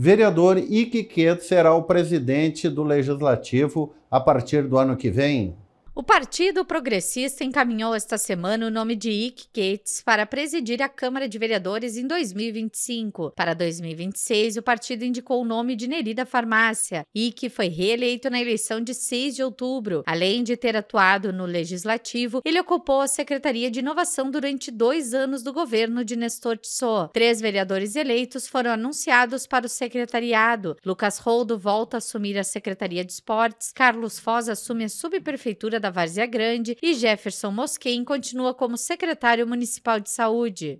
Vereador Ike será o presidente do Legislativo a partir do ano que vem. O Partido Progressista encaminhou esta semana o nome de Ike Gates para presidir a Câmara de Vereadores em 2025. Para 2026, o partido indicou o nome de Nerida Farmácia. Ike foi reeleito na eleição de 6 de outubro. Além de ter atuado no Legislativo, ele ocupou a Secretaria de Inovação durante dois anos do governo de Nestor Tissot. Três vereadores eleitos foram anunciados para o secretariado. Lucas Roldo volta a assumir a Secretaria de Esportes. Carlos Foz assume a subprefeitura da da Várzea Grande e Jefferson Mosquen continua como secretário municipal de saúde.